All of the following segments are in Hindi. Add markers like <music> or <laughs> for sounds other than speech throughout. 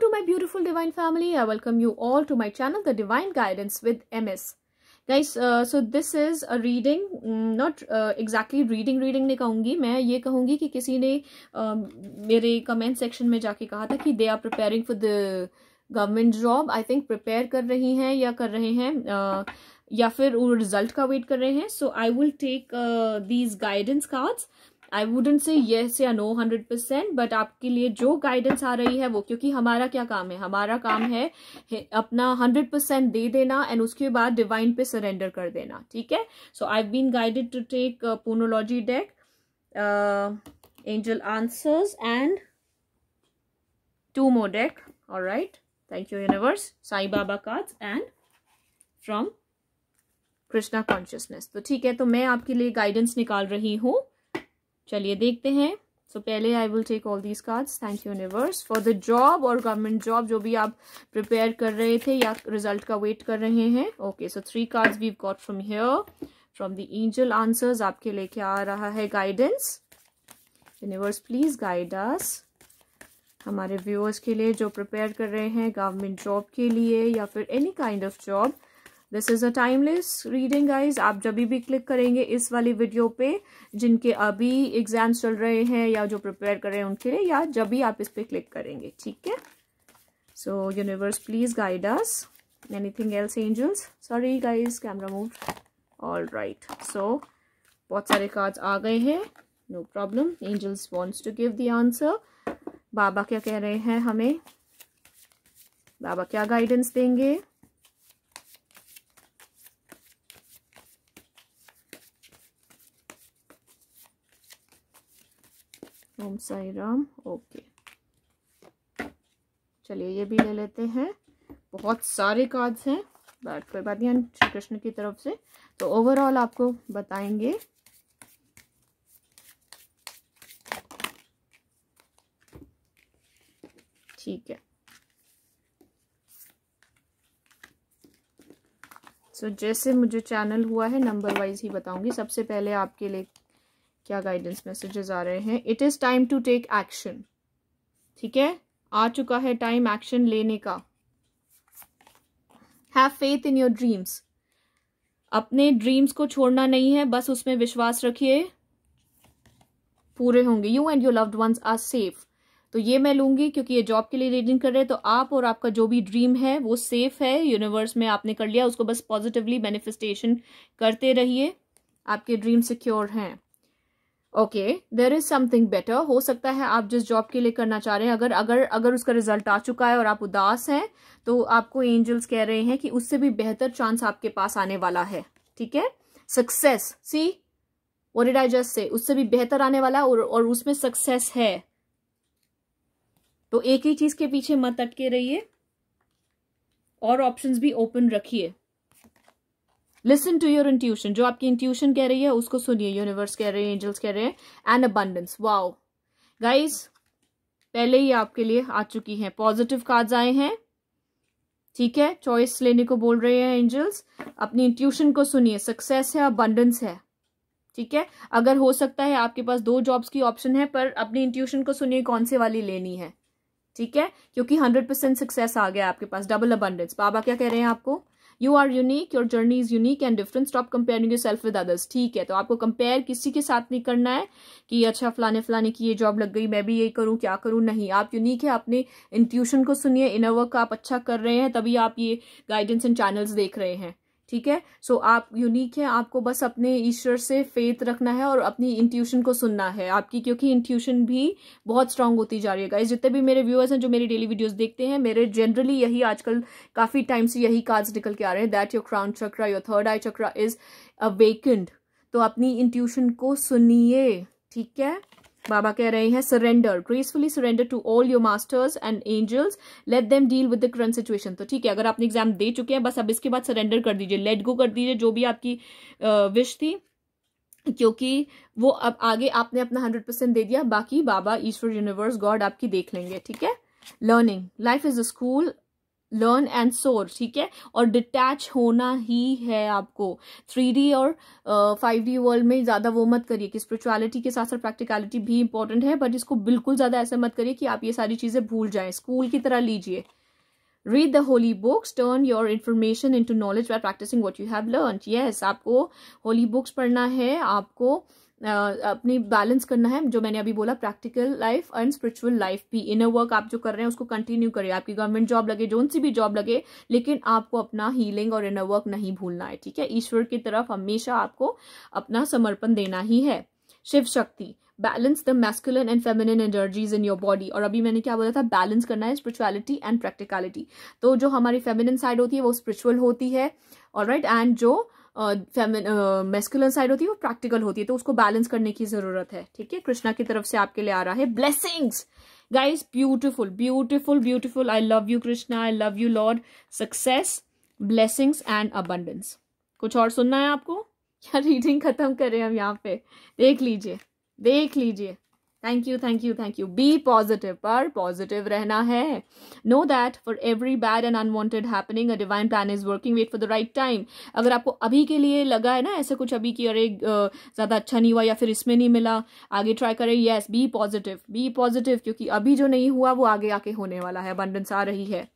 Hello to my beautiful divine family. I welcome you all to my channel, The Divine Guidance with MS. Guys, uh, so this is a reading, not uh, exactly reading reading नहीं कहूँगी मैं ये कहूँगी कि किसी ने uh, मेरे कमेंट सेक्शन में जाके कहा था कि they are preparing for the government job I think prepare कर रही हैं या कर रहे हैं uh, या फिर रिजल्ट का वेट कर रहे हैं so I will take these guidance cards I wouldn't say yes या नो हंड्रेड परसेंट बट आपके लिए जो गाइडेंस आ रही है वो क्योंकि हमारा क्या काम है हमारा काम है अपना हंड्रेड परसेंट दे देना एंड उसके बाद डिवाइन पे सरेंडर कर देना ठीक है so I been guided to take phonology deck angel answers and two more deck all right thank you universe Sai Baba cards and from krishna consciousness तो ठीक है तो मैं आपके लिए गाइडेंस निकाल रही हूँ चलिए देखते हैं सो so, पहले I will take all these cards thank you universe for the job और गवर्नमेंट जॉब जो भी आप प्रिपेयर कर रहे थे या रिजल्ट का वेट कर रहे हैं okay so three cards we got from here from the angel answers आपके लेके आ रहा है guidance universe please guide us हमारे व्यूअर्स के लिए जो प्रिपेयर कर रहे हैं गवर्नमेंट जॉब के लिए या फिर any kind of job this is a timeless reading guys आप जब भी क्लिक करेंगे इस वाली वीडियो पे जिनके अभी एग्जाम्स चल रहे हैं या जो प्रिपेयर कर रहे हैं उनके लिए या जब भी आप इस पर क्लिक करेंगे ठीक है सो universe please guide us thing else angels sorry guys camera move all right सो बहुत सारे कार्ड्स आ गए हैं no problem angels wants to give the answer Baba क्या कह रहे हैं हमें बाबा क्या गाइडेंस देंगे ओम साई राम ओके चलिए ये भी ले लेते हैं बहुत सारे कार्ड्स हैं बट कोई बात नहीं श्री कृष्ण की तरफ से तो ओवरऑल आपको बताएंगे ठीक है सो so, जैसे मुझे चैनल हुआ है नंबर वाइज ही बताऊंगी सबसे पहले आपके लिए क्या गाइडेंस मैसेजेस आ रहे हैं it is time to take action ठीक है आ चुका है टाइम एक्शन लेने का have faith in your dreams अपने ड्रीम्स को छोड़ना नहीं है बस उसमें विश्वास रखिए पूरे होंगे you and your loved ones are safe तो ये मैं लूंगी क्योंकि ये जॉब के लिए रीडिंग कर रहे हैं तो आप और आपका जो भी ड्रीम है वो सेफ है यूनिवर्स में आपने कर लिया उसको बस पॉजिटिवली मैनिफेस्टेशन करते रहिए आपके ड्रीम सिक्योर हैं okay there is something better हो सकता है आप जिस जॉब के लिए करना चाह रहे हैं अगर अगर अगर उसका रिजल्ट आ चुका है और आप उदास हैं तो आपको एंजल्स कह रहे हैं कि उससे भी बेहतर चांस आपके पास आने वाला है ठीक है सक्सेस सी और डाइजस्ट से उससे भी बेहतर आने वाला और, और उसमें सक्सेस है तो एक ही चीज के पीछे मत अटके रहिए और ऑप्शंस भी ओपन रखिए लिसन टू योर इंट्यूशन जो आपकी इंट्यूशन कह रही है उसको सुनिए यूनिवर्स कह रहे हैं एंजल्स कह रहे हैं एंड अबंडेंस वाओ गाइज पहले ही आपके लिए आ चुकी हैं पॉजिटिव कार्ड्स आए हैं ठीक है चॉइस लेने को बोल रहे हैं एंजल्स अपनी इंट्यूशन को सुनिए सक्सेस है अबंडेंस है ठीक है अगर हो सकता है आपके पास दो जॉब्स की ऑप्शन है पर अपनी इंट्यूशन को सुनिए कौन सी वाली लेनी है ठीक है क्योंकि हंड्रेड परसेंट सक्सेस आ गया आपके पास डबल अबंडेंस बाबा क्या कह रहे हैं आपको you are unique your journey is unique and different stop comparing yourself with others ठीक है तो आपको कंपेयर किसी के साथ नहीं करना है कि अच्छा फलाने फलाने की ये जॉब लग गई मैं भी ये करूं क्या करूँ नहीं आप यूनिक है अपने इंट्यूशन को सुनिए इनर वर्क आप अच्छा कर रहे हैं तभी आप ये गाइडेंस एंड चैनल्स देख रहे हैं ठीक है सो so, आप यूनिक है आपको बस अपने ईश्वर से फेथ रखना है और अपनी इंट्यूशन को सुनना है आपकी क्योंकि इंट्यूशन भी बहुत स्ट्रांग होती जा रही है गाइज जितने भी मेरे व्यूअर्स हैं जो मेरी डेली वीडियोस देखते हैं मेरे जनरली यही आजकल काफ़ी टाइम से यही कार्ड्स निकल के आ रहे हैं that your crown chakra your third eye chakra is a तो अपनी इंट्यूशन को सुनिए ठीक है बाबा कह रहे हैं surrender gracefully surrender to all your masters and angels let them deal with the current situation तो ठीक है अगर आपने एग्जाम दे चुके हैं बस अब इसके बाद सरेंडर कर दीजिए लेट गो कर दीजिए जो भी आपकी विश थी क्योंकि वो अब आगे आपने अपना हंड्रेड परसेंट दे दिया बाकी बाबा ईश्वर यूनिवर्स गॉड आपकी देख लेंगे ठीक है learning life is a school learn and soar ठीक है और डिटैच होना ही है आपको थ्री डी और फाइव डी वर्ल्ड में ज़्यादा वो मत करिए कि स्पिरिचुअलिटी के साथ साथ प्रैक्टिकलिटी भी इंपॉर्टेंट है बट इसको बिल्कुल ज़्यादा ऐसे मत करिए कि आप ये सारी चीज़ें भूल जाएं स्कूल की तरह लीजिए read the holy books turn your information into knowledge by practicing what you have learn yes आपको होली बुक्स पढ़ना है आपको अपनी बैलेंस करना है जो मैंने अभी बोला practical life and spiritual life भी इनर वर्क आप जो कर रहे हैं उसको कंटिन्यू करिए आपकी गवर्नमेंट जॉब लगे जो सी भी जॉब लगे लेकिन आपको अपना हीलिंग और इनर वर्क नहीं भूलना है ठीक है ईश्वर की तरफ हमेशा आपको अपना समर्पण देना ही है Shiv Shakti balance the masculine and feminine energies in your body और अभी मैंने क्या बोला था बैलेंस करना है स्पिरिचुअलिटी एंड प्रैक्टिकलिटी तो जो हमारी फेमिनिन साइड होती है वो स्पिरिचुअल होती है और राइट एंड जो मेस्कुलर साइड होती है वो प्रैक्टिकल होती है तो उसको बैलेंस करने की जरूरत है ठीक है कृष्णा की तरफ से आपके लिए आ रहा है blessings guys beautiful beautiful beautiful I love you Krishna I love you lord success blessings and abundance कुछ और सुनना है आपको क्या <laughs> रीडिंग खत्म करें हम यहाँ पे देख लीजिए देख लीजिए thank you thank you thank you be positive पर पॉजिटिव रहना है know that for every bad and unwanted happening a divine plan is working wait for the right time अगर आपको अभी के लिए लगा है ना ऐसे कुछ अभी कि अरे ज़्यादा अच्छा नहीं हुआ या फिर इसमें नहीं मिला आगे ट्राई करें yes be positive be positive क्योंकि अभी जो नहीं हुआ वो आगे आके होने वाला है अबंडेंस आ रही है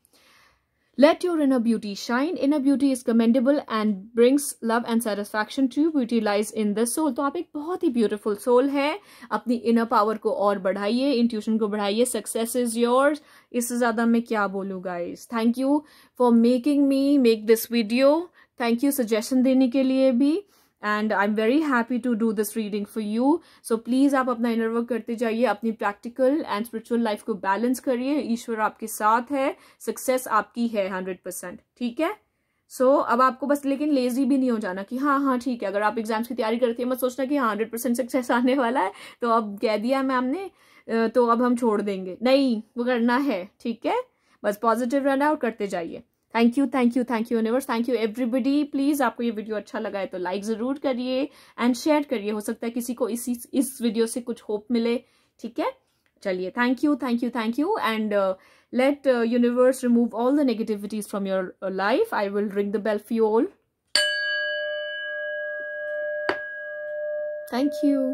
Let your inner beauty shine. Inner beauty is commendable and brings love and satisfaction to you. Beauty lies in the soul. तो आप एक बहुत ही beautiful soul है अपनी inner power को और बढ़ाइए intuition को बढ़ाइए Success is yours. इससे ज़्यादा मैं क्या बोलूँ guys. Thank you for making me make this video. Thank you suggestion देने के लिए भी and I am very happy to do this reading for you so please आप अपना इनर वर्क करते जाइए अपनी प्रैक्टिकल एंड स्पिरिचुअल लाइफ को बैलेंस करिए ईश्वर आपके साथ है सक्सेस आपकी है हंड्रेड परसेंट ठीक है सो so, अब आपको बस लेकिन लेजी भी नहीं हो जाना कि हाँ हाँ ठीक है अगर आप एग्जाम्स की तैयारी करते हैं मत सोचना कि हाँ हंड्रेड परसेंट सक्सेस आने वाला है तो अब कह दिया मैम ने तो अब हम छोड़ देंगे नहीं वो करना है ठीक है बस पॉजिटिव रहना और करते जाइए thank you thank you thank you universe thank you everybody please आपको ये वीडियो अच्छा लगा है तो लाइक ज़रूर करिए एंड शेयर करिए हो सकता है किसी को इसी इस वीडियो से कुछ होप मिले ठीक है चलिए thank you thank you thank you and let universe remove all the negativities from your life I will ring the bell the all thank you